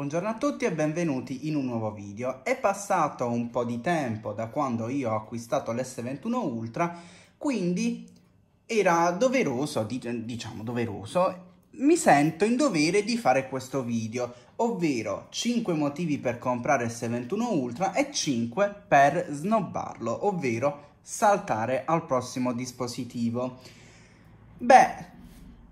Buongiorno a tutti e benvenuti in un nuovo video. È passato un po' di tempo da quando io ho acquistato l'S21 Ultra, quindi era doveroso, diciamo doveroso, mi sento in dovere di fare questo video, ovvero 5 motivi per comprare S21 Ultra e 5 per snobbarlo, ovvero saltare al prossimo dispositivo. Beh,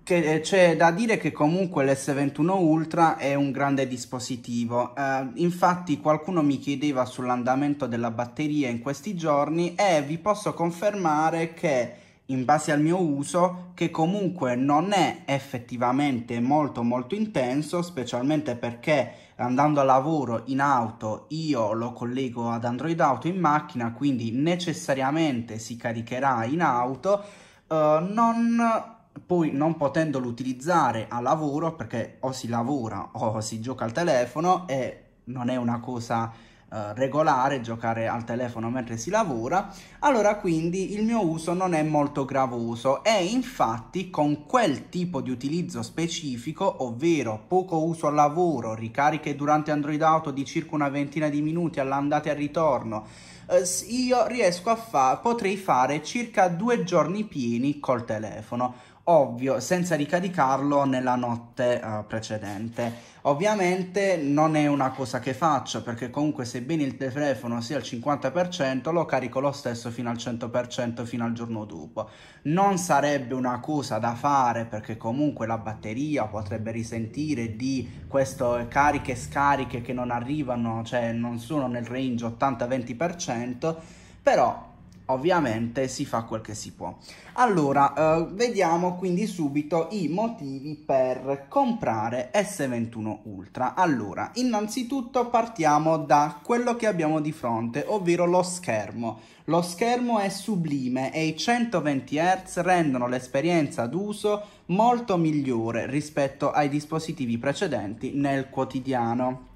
che eh, c'è da dire che comunque l'S21 Ultra è un grande dispositivo. Eh, infatti qualcuno mi chiedeva sull'andamento della batteria in questi giorni e vi posso confermare che in base al mio uso che comunque non è effettivamente molto molto intenso specialmente perché andando a lavoro in auto io lo collego ad Android Auto in macchina quindi necessariamente si caricherà in auto eh, non poi non potendolo utilizzare a lavoro perché o si lavora o si gioca al telefono e non è una cosa eh, regolare giocare al telefono mentre si lavora allora quindi il mio uso non è molto gravoso e infatti con quel tipo di utilizzo specifico ovvero poco uso al lavoro ricariche durante android auto di circa una ventina di minuti all'andata e al ritorno eh, io riesco a fare potrei fare circa due giorni pieni col telefono ovvio senza ricaricarlo nella notte uh, precedente. Ovviamente non è una cosa che faccio perché comunque sebbene il telefono sia al 50% lo carico lo stesso fino al 100% fino al giorno dopo. Non sarebbe una cosa da fare perché comunque la batteria potrebbe risentire di queste cariche e scariche che non arrivano, cioè non sono nel range 80-20%, però ovviamente si fa quel che si può. Allora, eh, vediamo quindi subito i motivi per comprare S21 Ultra. Allora, innanzitutto partiamo da quello che abbiamo di fronte, ovvero lo schermo. Lo schermo è sublime e i 120 Hz rendono l'esperienza d'uso molto migliore rispetto ai dispositivi precedenti nel quotidiano.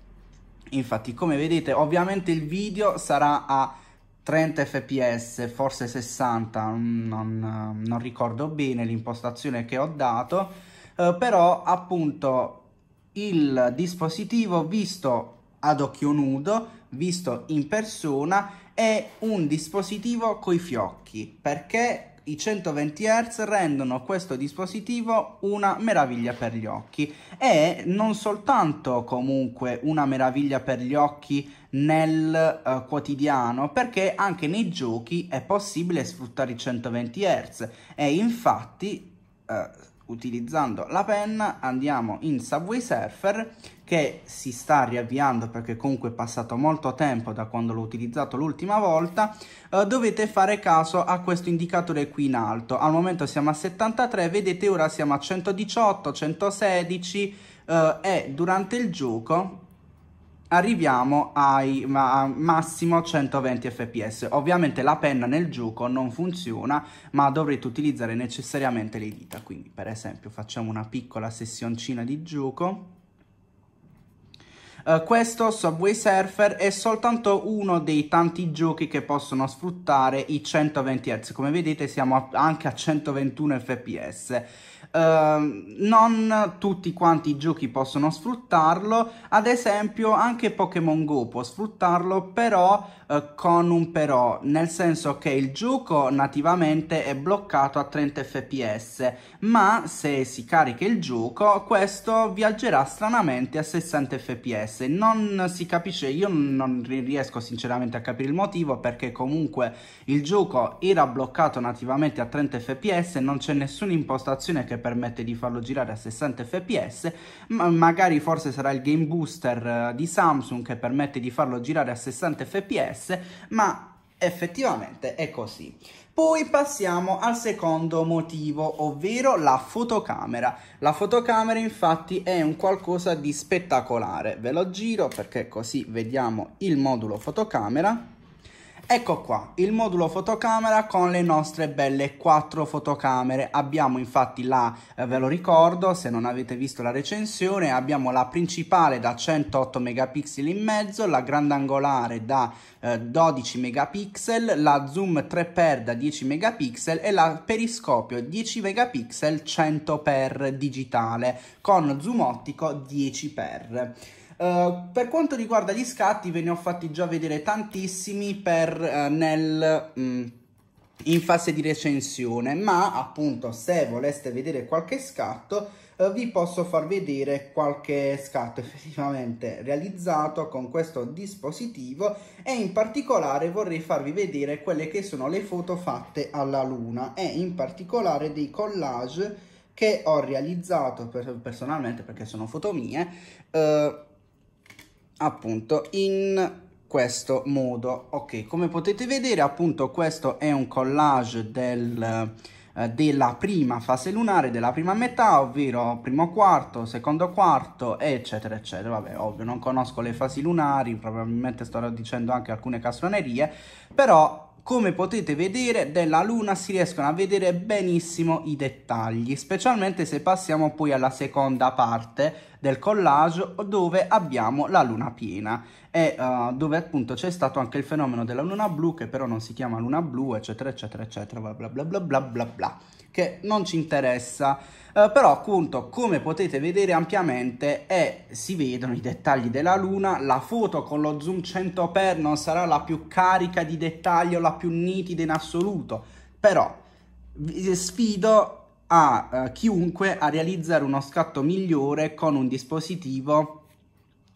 Infatti, come vedete, ovviamente il video sarà a 30 fps, forse 60, non, non ricordo bene l'impostazione che ho dato, eh, però appunto il dispositivo visto ad occhio nudo, visto in persona, è un dispositivo coi fiocchi, perché i 120 Hz rendono questo dispositivo una meraviglia per gli occhi e non soltanto comunque una meraviglia per gli occhi nel uh, quotidiano perché anche nei giochi è possibile sfruttare i 120 Hz e infatti uh, utilizzando la penna andiamo in Subway Surfer che si sta riavviando perché comunque è passato molto tempo da quando l'ho utilizzato l'ultima volta eh, dovete fare caso a questo indicatore qui in alto al momento siamo a 73 vedete ora siamo a 118 116 eh, e durante il gioco arriviamo ai ma, massimo 120 fps ovviamente la penna nel gioco non funziona ma dovrete utilizzare necessariamente le dita quindi per esempio facciamo una piccola sessioncina di gioco eh, questo Subway Surfer è soltanto uno dei tanti giochi che possono sfruttare i 120 Hz, come vedete siamo anche a 121 fps. Ehm, non tutti quanti i giochi possono sfruttarlo, ad esempio anche Pokémon Go può sfruttarlo, però eh, con un però, nel senso che il gioco nativamente è bloccato a 30 fps, ma se si carica il gioco questo viaggerà stranamente a 60 fps, non si capisce, io non riesco sinceramente a capire il motivo perché comunque il gioco era bloccato nativamente a 30 fps, non c'è nessuna impostazione che che permette di farlo girare a 60 fps, ma magari forse sarà il Game Booster eh, di Samsung che permette di farlo girare a 60 fps, ma effettivamente è così. Poi passiamo al secondo motivo, ovvero la fotocamera. La fotocamera infatti è un qualcosa di spettacolare. Ve lo giro perché così vediamo il modulo fotocamera. Ecco qua il modulo fotocamera con le nostre belle quattro fotocamere. Abbiamo infatti la, eh, ve lo ricordo se non avete visto la recensione, abbiamo la principale da 108 megapixel in mezzo, la grandangolare da eh, 12 megapixel, la zoom 3x da 10 megapixel e la periscopio 10 megapixel 100x digitale con zoom ottico 10x. Eh, per quanto riguarda gli scatti ve ne ho fatti già vedere tantissimi per, uh, nel, mh, mm, in fase di recensione, ma appunto se voleste vedere qualche scatto eh, vi posso far vedere qualche scatto effettivamente realizzato con questo dispositivo e in particolare vorrei farvi vedere quelle che sono le foto fatte alla luna e in particolare dei collage che ho realizzato personalmente perché sono foto mie appunto in questo modo ok come potete vedere appunto questo è un collage del eh, della prima fase lunare, della prima metà, ovvero primo quarto, secondo quarto, eccetera, eccetera. Vabbè, ovvio, non conosco le fasi lunari, probabilmente starò dicendo anche alcune castronerie, però come potete vedere della luna si riescono a vedere benissimo i dettagli, specialmente se passiamo poi alla seconda parte, del collage dove abbiamo la luna piena e uh, dove appunto c'è stato anche il fenomeno della luna blu che però non si chiama luna blu eccetera eccetera eccetera bla bla bla bla bla bla che non ci interessa uh, però appunto come potete vedere ampiamente è, si vedono i dettagli della luna la foto con lo zoom 100x non sarà la più carica di dettaglio la più nitida in assoluto però sfido a eh, chiunque a realizzare uno scatto migliore con un dispositivo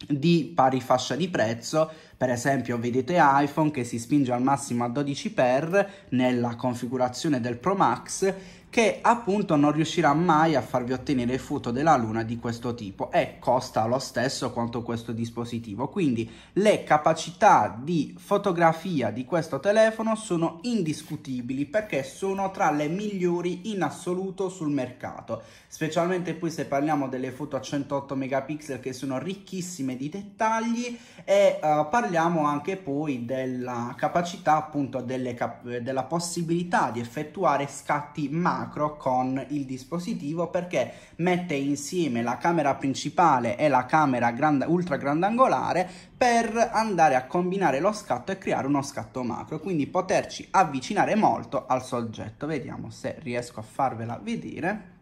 di pari fascia di prezzo, per esempio vedete iPhone che si spinge al massimo a 12x nella configurazione del Pro Max, che appunto non riuscirà mai a farvi ottenere foto della luna di questo tipo e costa lo stesso quanto questo dispositivo quindi le capacità di fotografia di questo telefono sono indiscutibili perché sono tra le migliori in assoluto sul mercato specialmente poi se parliamo delle foto a 108 megapixel che sono ricchissime di dettagli e uh, parliamo anche poi della capacità appunto cap della possibilità di effettuare scatti macro sacro con il dispositivo perché mette insieme la camera principale e la camera grand ultra grandangolare per andare a combinare lo scatto e creare uno scatto macro quindi poterci avvicinare molto al soggetto vediamo se riesco a farvela vedere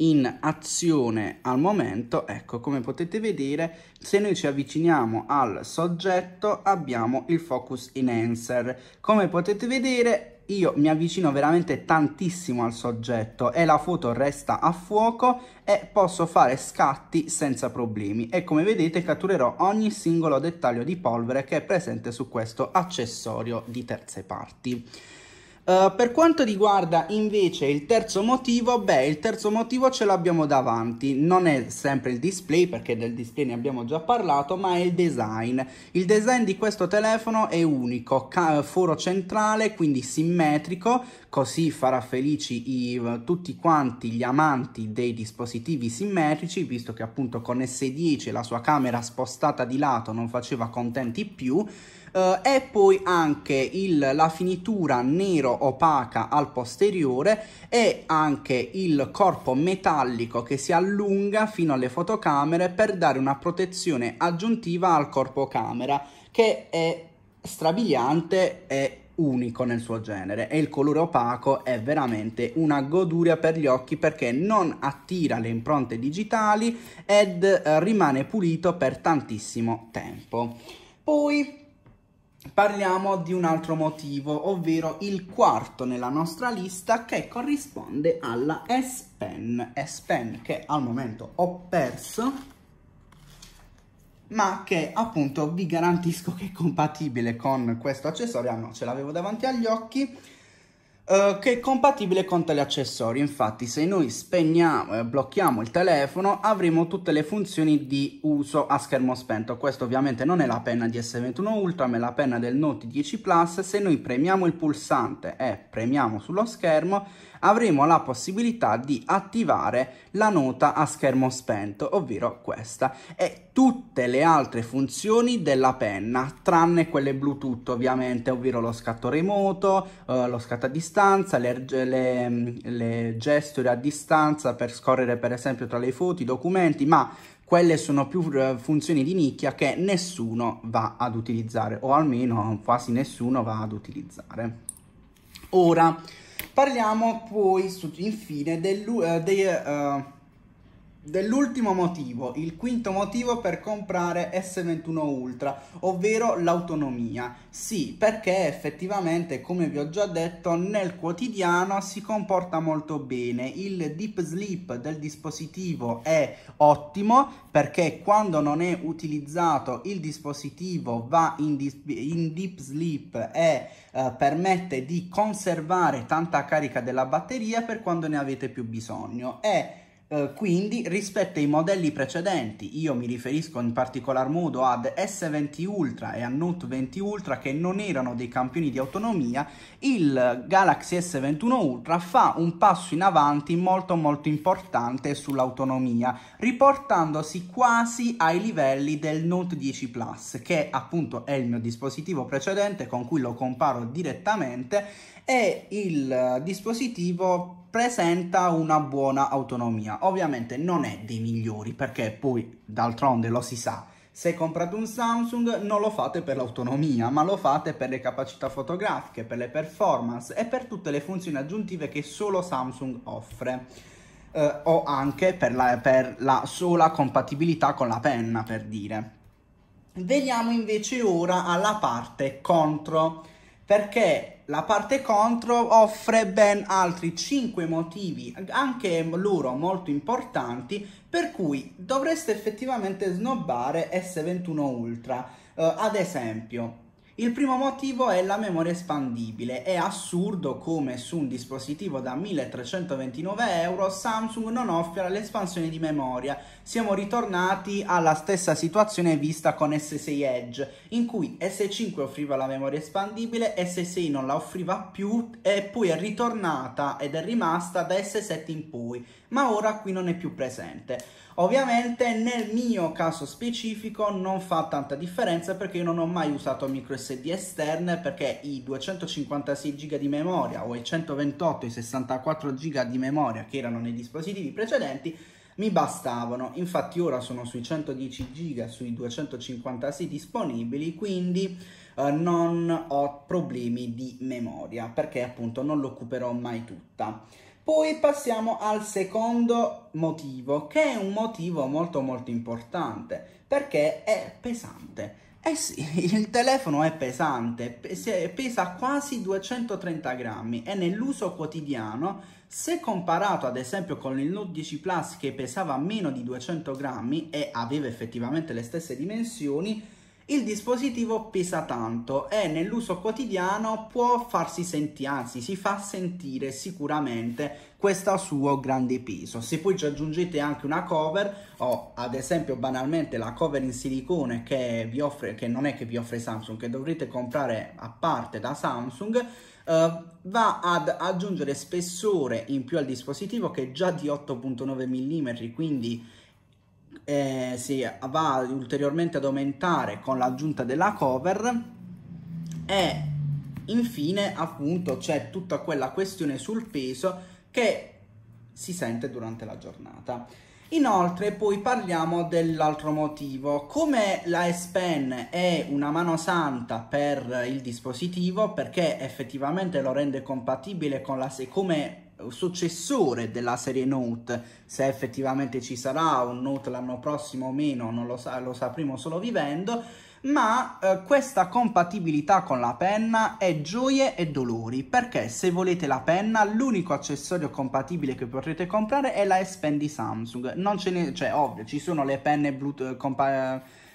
in azione al momento ecco come potete vedere se noi ci avviciniamo al soggetto abbiamo il focus enhancer come potete vedere io mi avvicino veramente tantissimo al soggetto e la foto resta a fuoco e posso fare scatti senza problemi e come vedete catturerò ogni singolo dettaglio di polvere che è presente su questo accessorio di terze parti. Eh, per quanto riguarda invece il terzo motivo, beh, il terzo motivo ce l'abbiamo davanti, non è sempre il display perché del display ne abbiamo già parlato, ma è il design. Il design di questo telefono è unico, foro centrale, quindi simmetrico, così farà felici i, tutti quanti gli amanti dei dispositivi simmetrici, visto che appunto con S10 la sua camera spostata di lato non faceva contenti più. Uh, e poi anche il, la finitura nero opaca al posteriore e anche il corpo metallico che si allunga fino alle fotocamere per dare una protezione aggiuntiva al corpo camera che è strabiliante e unico nel suo genere e il colore opaco è veramente una goduria per gli occhi perché non attira le impronte digitali ed eh, rimane pulito per tantissimo tempo. Poi parliamo di un altro motivo, ovvero il quarto nella nostra lista che corrisponde alla S Pen. S Pen che al momento ho perso ma che appunto vi garantisco che è compatibile con questo accessorio, ah no, ce l'avevo davanti agli occhi, eh, che è compatibile con tali accessori. Infatti se noi spegniamo e eh, blocchiamo il telefono avremo tutte le funzioni di uso a schermo spento. Questo ovviamente non è la penna di S21 Ultra ma è la penna del Note 10 Plus. Se noi premiamo il pulsante e premiamo sullo schermo avremo la possibilità di attivare la nota a schermo spento, ovvero questa, e tutte le altre funzioni della penna, tranne quelle Bluetooth ovviamente, ovvero lo scatto remoto, eh, lo scatto a distanza, le, le, mm, le gesture a distanza per scorrere per esempio tra le foto, i documenti, ma quelle sono più eh, funzioni di nicchia che nessuno va ad utilizzare o almeno quasi nessuno va ad utilizzare. Ora, Parliamo poi, infine, del, uh, dei, uh, Dell'ultimo motivo, il quinto motivo per comprare S21 Ultra, ovvero l'autonomia. Sì, perché effettivamente, come vi ho già detto, nel quotidiano si comporta molto bene. Il deep sleep del dispositivo è ottimo perché quando non è utilizzato il dispositivo va in, in deep sleep e eh, permette di conservare tanta carica della batteria per quando ne avete più bisogno. E eh, quindi rispetto ai modelli precedenti, io mi riferisco in particolar modo ad S20 Ultra e a Note 20 Ultra che non erano dei campioni di autonomia, il Galaxy S21 Ultra fa un passo in avanti molto molto importante sull'autonomia, riportandosi quasi ai livelli del Note 10 Plus, che appunto è il mio dispositivo precedente con cui lo comparo direttamente, è il dispositivo presenta una buona autonomia. Ovviamente non è dei migliori perché poi d'altronde lo si sa, se comprate un Samsung non lo fate per l'autonomia, ma lo fate per le capacità fotografiche, per le performance e per tutte le funzioni aggiuntive che solo Samsung offre. Eh, o anche per la, per la sola compatibilità con la penna, per dire. Veniamo invece ora alla parte contro perché la parte contro offre ben altri 5 motivi, anche loro molto importanti, per cui dovreste effettivamente snobbare S21 Ultra. Uh, ad esempio, il primo motivo è la memoria espandibile. È assurdo come su un dispositivo da 1329 euro Samsung non offra l'espansione di memoria. Siamo ritornati alla stessa situazione vista con S6 Edge, in cui S5 offriva la memoria espandibile, S6 non la offriva più e poi è ritornata ed è rimasta da S7 in poi ma ora qui non è più presente. Ovviamente nel mio caso specifico non fa tanta differenza perché io non ho mai usato micro SD esterne perché i 256 GB di memoria o i 128 e i 64 GB di memoria che erano nei dispositivi precedenti mi bastavano, infatti ora sono sui 110 GB, sui 256 disponibili, quindi eh, non ho problemi di memoria perché appunto non l'occuperò mai tutta. Poi passiamo al secondo motivo, che è un motivo molto molto importante, perché è pesante. Eh sì, il telefono è pesante, pesa quasi 230 grammi e nell'uso quotidiano, se comparato ad esempio con il Note 10 Plus che pesava meno di 200 grammi e aveva effettivamente le stesse dimensioni, il dispositivo pesa tanto e nell'uso quotidiano può farsi sentire, anzi si fa sentire sicuramente questo suo grande peso. Se poi ci aggiungete anche una cover o ad esempio banalmente la cover in silicone che vi offre, che non è che vi offre Samsung, che dovrete comprare a parte da Samsung, Uh, va ad aggiungere spessore in più al dispositivo che è già di 8.9 mm quindi eh, si va ulteriormente ad aumentare con l'aggiunta della cover e infine appunto c'è tutta quella questione sul peso che si sente durante la giornata. Inoltre poi parliamo dell'altro motivo, come la S Pen è una mano santa per il dispositivo perché effettivamente lo rende compatibile con la come successore della serie Note, se effettivamente ci sarà un Note l'anno prossimo o meno, non lo, sa lo sapremo solo vivendo, ma eh, questa compatibilità con la penna è gioie e dolori, perché se volete la penna l'unico accessorio compatibile che potrete comprare è la S Pen di Samsung, non ce ne, cioè ovvio, ci sono le penne Bluetooth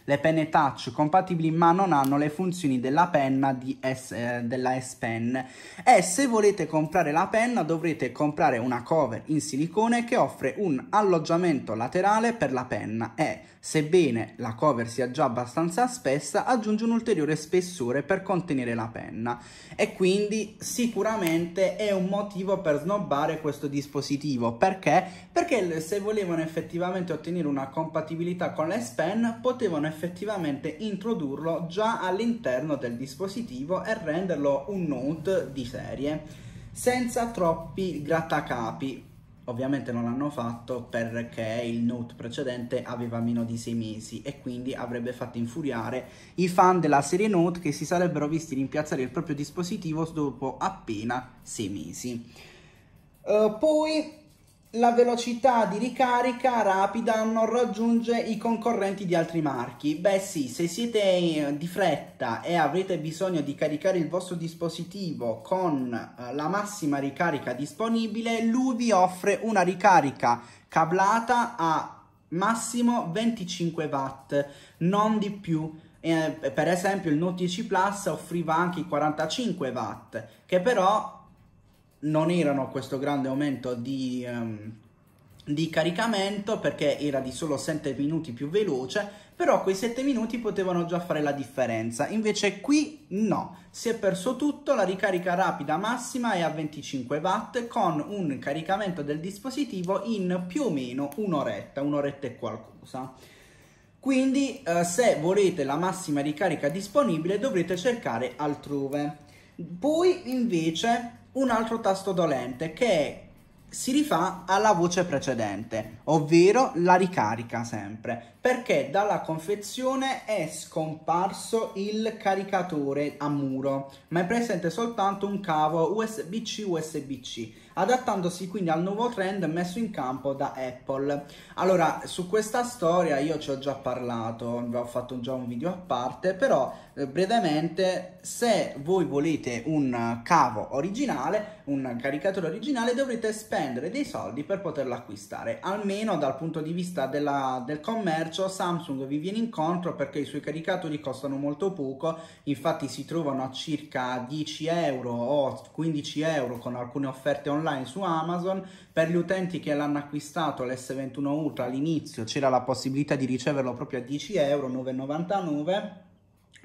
le penne touch compatibili ma non hanno le funzioni della penna di S, eh, della S Pen e se volete comprare la penna dovrete comprare una cover in silicone che offre un alloggiamento laterale per la penna e sebbene la cover sia già abbastanza spessa aggiunge un ulteriore spessore per contenere la penna e quindi sicuramente è un motivo per snobbare questo dispositivo perché? perché se volevano effettivamente ottenere una compatibilità con la S Pen potevano effettivamente effettivamente introdurlo già all'interno del dispositivo e renderlo un note di serie senza troppi grattacapi ovviamente non l'hanno fatto perché il note precedente aveva meno di 6 mesi e quindi avrebbe fatto infuriare i fan della serie note che si sarebbero visti rimpiazzare il proprio dispositivo dopo appena 6 mesi uh, poi la velocità di ricarica rapida non raggiunge i concorrenti di altri marchi. Beh sì, se siete eh, di fretta e avrete bisogno di caricare il vostro dispositivo con eh, la massima ricarica disponibile, lui vi offre una ricarica cablata a massimo 25 watt, non di più. Eh, per esempio il Note 10 Plus offriva anche i 45 watt, che però non erano questo grande aumento di, um, di caricamento perché era di solo 7 minuti più veloce, però quei 7 minuti potevano già fare la differenza. Invece qui no, si è perso tutto, la ricarica rapida massima è a 25 watt con un caricamento del dispositivo in più o meno un'oretta, un'oretta e qualcosa. Quindi eh, se volete la massima ricarica disponibile dovrete cercare altrove. Poi invece un altro tasto dolente che è si rifà alla voce precedente, ovvero la ricarica sempre, perché dalla confezione è scomparso il caricatore a muro, ma è presente soltanto un cavo USB-C USB-C, adattandosi quindi al nuovo trend messo in campo da Apple. Allora, su questa storia io ci ho già parlato, ho fatto già un video a parte, però eh, brevemente se voi volete un cavo originale un caricatore originale dovrete spendere dei soldi per poterlo acquistare almeno dal punto di vista della, del commercio Samsung vi viene incontro perché i suoi caricatori costano molto poco infatti si trovano a circa 10 euro o 15 euro con alcune offerte online su Amazon per gli utenti che l'hanno acquistato l'S21 Ultra all'inizio c'era la possibilità di riceverlo proprio a 10 euro 9,99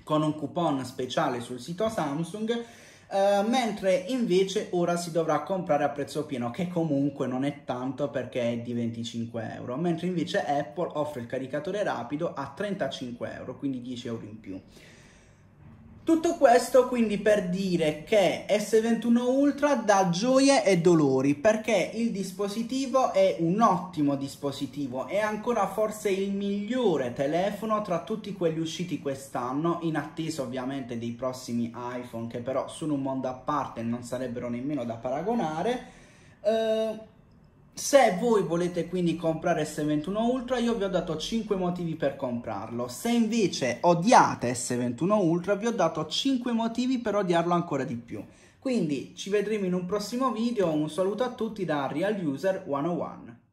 con un coupon speciale sul sito Samsung eh, mentre invece ora si dovrà comprare a prezzo pieno che comunque non è tanto perché è di 25 euro mentre invece Apple offre il caricatore rapido a 35 euro quindi 10 euro in più tutto questo quindi per dire che S21 Ultra dà gioie e dolori perché il dispositivo è un ottimo dispositivo, è ancora forse il migliore telefono tra tutti quelli usciti quest'anno, in attesa ovviamente dei prossimi iPhone che però sono un mondo a parte e non sarebbero nemmeno da paragonare. Eh, se voi volete quindi comprare S21 Ultra io vi ho dato 5 motivi per comprarlo, se invece odiate S21 Ultra vi ho dato 5 motivi per odiarlo ancora di più. Quindi ci vedremo in un prossimo video, un saluto a tutti da Real User 101.